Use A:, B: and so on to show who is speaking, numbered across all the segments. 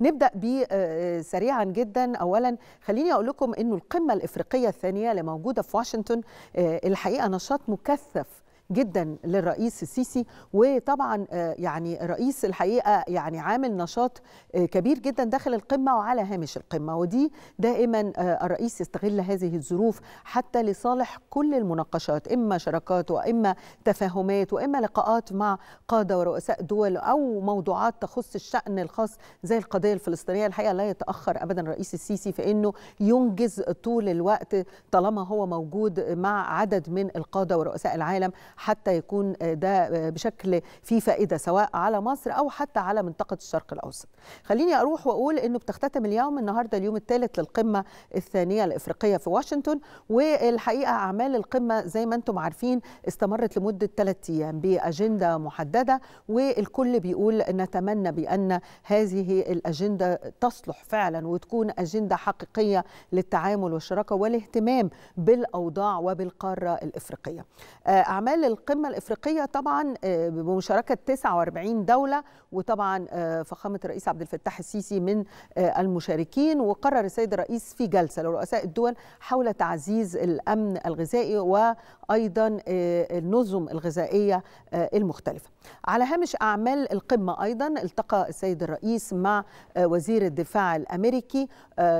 A: نبدا بيه آه، سريعا جدا اولا خليني اقول لكم انه القمه الافريقيه الثانيه اللي موجوده في واشنطن آه، الحقيقه نشاط مكثف جدا للرئيس السيسي وطبعا آه، يعني الرئيس الحقيقه يعني عامل نشاط آه، كبير جدا داخل القمه وعلى هامش القمه ودي دائما آه، الرئيس يستغل هذه الظروف حتى لصالح كل المناقشات اما شراكات واما تفاهمات واما لقاءات مع قاده ورؤساء دول او موضوعات تخص الشان الخاص زي القضيه الفلسطينيه الحقيقه لا يتاخر ابدا الرئيس السيسي في انه ينجز طول الوقت طالما هو موجود مع عدد من القاده ورؤساء العالم حتى يكون ده بشكل فيه فائده سواء على مصر او حتى على منطقه الشرق الاوسط. خليني اروح واقول انه بتختتم اليوم النهارده اليوم الثالث للقمه الثانيه الافريقيه في واشنطن والحقيقه اعمال القمه زي ما انتم عارفين استمرت لمده ثلاث ايام باجنده محدده والكل بيقول نتمنى بان هذه الاجنده تصلح فعلا وتكون اجنده حقيقيه للتعامل والشراكه والاهتمام بالاوضاع وبالقاره الافريقيه. آه، اعمال القمة الإفريقية طبعا آه، بمشاركة 49 دولة وطبعا آه، فخامة الرئيس عبد الفتاح السيسي من آه، المشاركين وقرر السيد الرئيس في جلسة لرؤساء الدول حول تعزيز الأمن الغذائي وأيضا النظم الغذائية المختلفة على هامش أعمال القمة أيضا التقى السيد الرئيس مع وزير الدفاع الأمريكي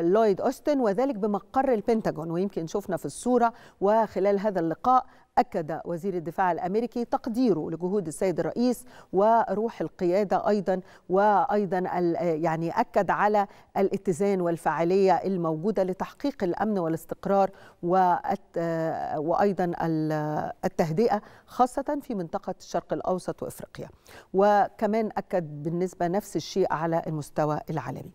A: لويد أوستن وذلك بمقر البنتاجون ويمكن شفنا في الصورة وخلال هذا اللقاء أكد وزير الدفاع الأمريكي تقديره لجهود السيد الرئيس وروح القيادة أيضا وأيضا يعني أكد على الاتزان والفعالية الموجودة لتحقيق الأمن والاستقرار وأيضا التهدئة خاصة في منطقة الشرق الأوسط وإفريقيا وكمان أكد بالنسبة نفس الشيء على المستوى العالمي